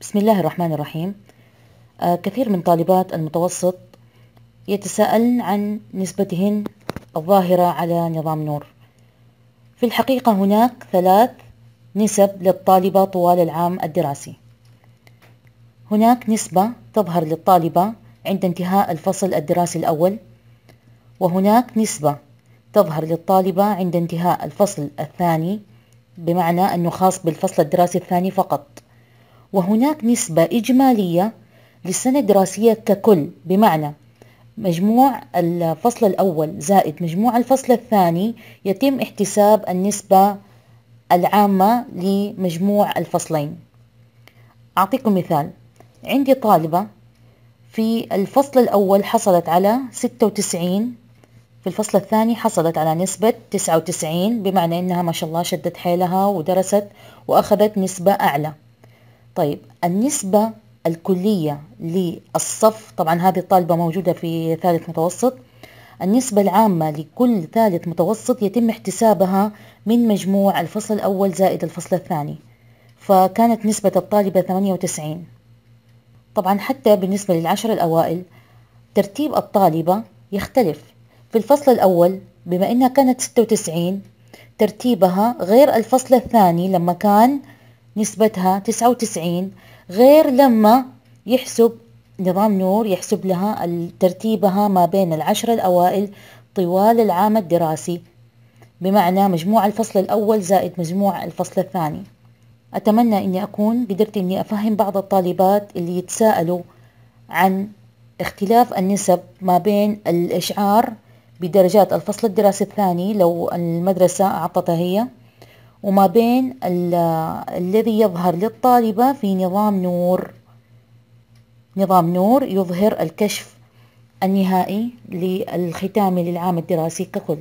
بسم الله الرحمن الرحيم آه، كثير من طالبات المتوسط يتساءلن عن نسبتهن الظاهرة على نظام نور في الحقيقة هناك ثلاث نسب للطالبة طوال العام الدراسي هناك نسبة تظهر للطالبة عند انتهاء الفصل الدراسي الأول وهناك نسبة تظهر للطالبة عند انتهاء الفصل الثاني بمعنى أنه خاص بالفصل الدراسي الثاني فقط وهناك نسبة إجمالية للسنة الدراسية ككل بمعنى مجموع الفصل الأول زائد مجموع الفصل الثاني يتم احتساب النسبة العامة لمجموع الفصلين أعطيكم مثال عندي طالبة في الفصل الأول حصلت على 96 في الفصل الثاني حصلت على نسبة 99 بمعنى أنها ما شاء الله شدت حيلها ودرست وأخذت نسبة أعلى طيب النسبة الكلية للصف طبعا هذه الطالبة موجودة في ثالث متوسط النسبة العامة لكل ثالث متوسط يتم احتسابها من مجموع الفصل الأول زائد الفصل الثاني فكانت نسبة الطالبة 98 طبعا حتى بالنسبة للعشر الأوائل ترتيب الطالبة يختلف في الفصل الأول بما أنها كانت 96 ترتيبها غير الفصل الثاني لما كان نسبتها تسعة وتسعين غير لما يحسب نظام نور يحسب لها ترتيبها ما بين العشر الأوائل طوال العام الدراسي بمعنى مجموع الفصل الأول زائد مجموع الفصل الثاني أتمنى أني أكون قدرت أني أفهم بعض الطالبات اللي يتساءلوا عن اختلاف النسب ما بين الإشعار بدرجات الفصل الدراسي الثاني لو المدرسة أعطتها هي وما بين الذي يظهر للطالبة في نظام نور نظام نور يظهر الكشف النهائي للختام للعام الدراسي ككل